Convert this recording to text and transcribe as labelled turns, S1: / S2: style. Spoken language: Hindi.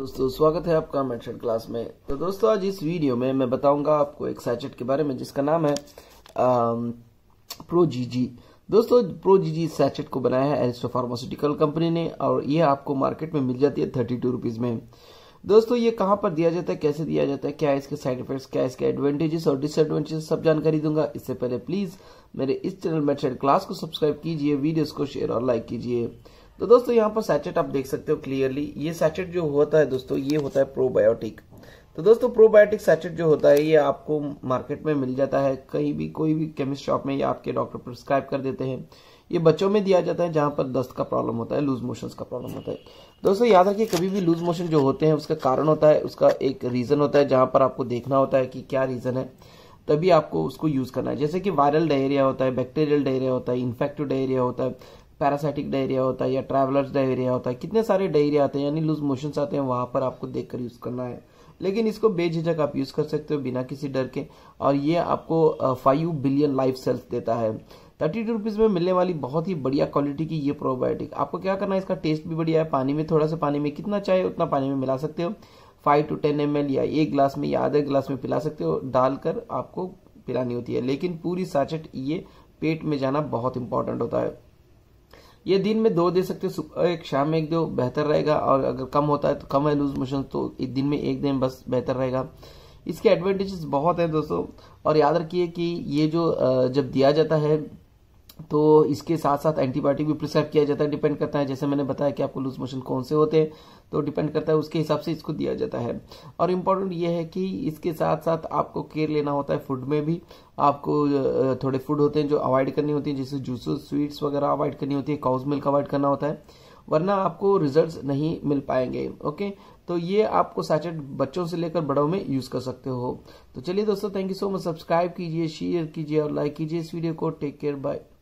S1: दोस्तों स्वागत है आपका मेडसेट क्लास में तो दोस्तों आज इस वीडियो में मैं बताऊंगा आपको एक सैचेट के बारे में जिसका नाम है प्रो जी जी दोस्तों प्रो जी जी सैचेट को बनाया है एरिस्टो फार्मास्यूटिकल कंपनी ने और ये आपको मार्केट में मिल जाती है थर्टी टू रुपीज़ में दोस्तों ये कहाँ पर दिया जाता है कैसे दिया जाता है क्या इसके साइड इफेक्ट्स क्या इसके एडवांटेजेस और डिसएडवांटेजेस सब जानकारी दूंगा इससे पहले प्लीज़ मेरे इस चैनल मेडसेट क्लास को सब्सक्राइब कीजिए वीडियोज़ को शेयर और लाइक कीजिए तो दोस्तों यहाँ पर सैचेट आप देख सकते हो क्लियरली ये सैचेट जो होता है दोस्तों ये होता है प्रोबायोटिक तो दोस्तों प्रोबायोटिक सैचेट जो होता है ये आपको मार्केट में मिल जाता है कहीं भी कोई भी केमिस्ट शॉप में ये आपके डॉक्टर प्रिस्क्राइब कर देते हैं ये बच्चों में दिया जाता है जहां पर दस्त का प्रॉब्लम होता है लूज मोशन का प्रॉब्लम होता है दोस्तों याद रखिए कभी भी लूज मोशन जो होते हैं उसका कारण होता है उसका एक रीजन होता है जहां पर आपको देखना होता है कि क्या रीजन है तभी आपको उसको यूज करना है जैसे कि वायरल डायरिया होता है बैक्टीरियल डायरिया होता है इन्फेक्टिव डायरिया होता है पैरासाइटिक डायरिया होता है या ट्रैवलर्स डायरिया होता है कितने सारे डायरिया आते हैं यानी लूज मोशन आते हैं वहाँ पर आपको देख यूज़ करना है लेकिन इसको बेझिझक आप यूज़ कर सकते हो बिना किसी डर के और ये आपको फाइव बिलियन लाइफ सेल्स देता है थर्टी टू रुपीज़ में मिलने वाली बहुत ही बढ़िया क्वालिटी की ये प्रोबायोटिक आपको क्या करना है इसका टेस्ट भी बढ़िया है पानी में थोड़ा सा पानी में कितना चाहे उतना पानी में मिला सकते हो फाइव टू टेन एम या एक ग्लास में या आधा ग्लास में पिला सकते हो डालकर आपको पिलानी होती है लेकिन पूरी साचट ये पेट में जाना बहुत इंपॉर्टेंट होता है ये दिन में दो दे सकते हो एक शाम में एक दो बेहतर रहेगा और अगर कम होता है तो कम है लूज मोशन तो एक दिन में एक दिन बस बेहतर रहेगा इसके एडवांटेजेस बहुत हैं दोस्तों और याद रखिए कि ये जो जब दिया जाता है तो इसके साथ साथ एंटीबायोटिक भी प्रिस्क्राइब किया जाता है डिपेंड करता है जैसे मैंने बताया कि आपको लूज मोशन कौन से होते हैं तो डिपेंड करता है उसके हिसाब से इसको दिया जाता है और इम्पोर्टेंट ये है कि इसके साथ साथ आपको केयर लेना होता है फूड में भी आपको थोड़े फूड होते हैं जो अवॉइड करनी होती है जैसे जूसेस स्वीट्स वगैरह अवॉइड करनी होती है काउज मिल्क अवॉइड करना होता है वरना आपको रिजल्ट नहीं मिल पाएंगे ओके तो ये आपको सैचेट बच्चों से लेकर बड़ों में यूज कर सकते हो तो चलिए दोस्तों thank you so much subscribe कीजिए शेयर कीजिए और लाइक कीजिए इस वीडियो को टेक केयर बाय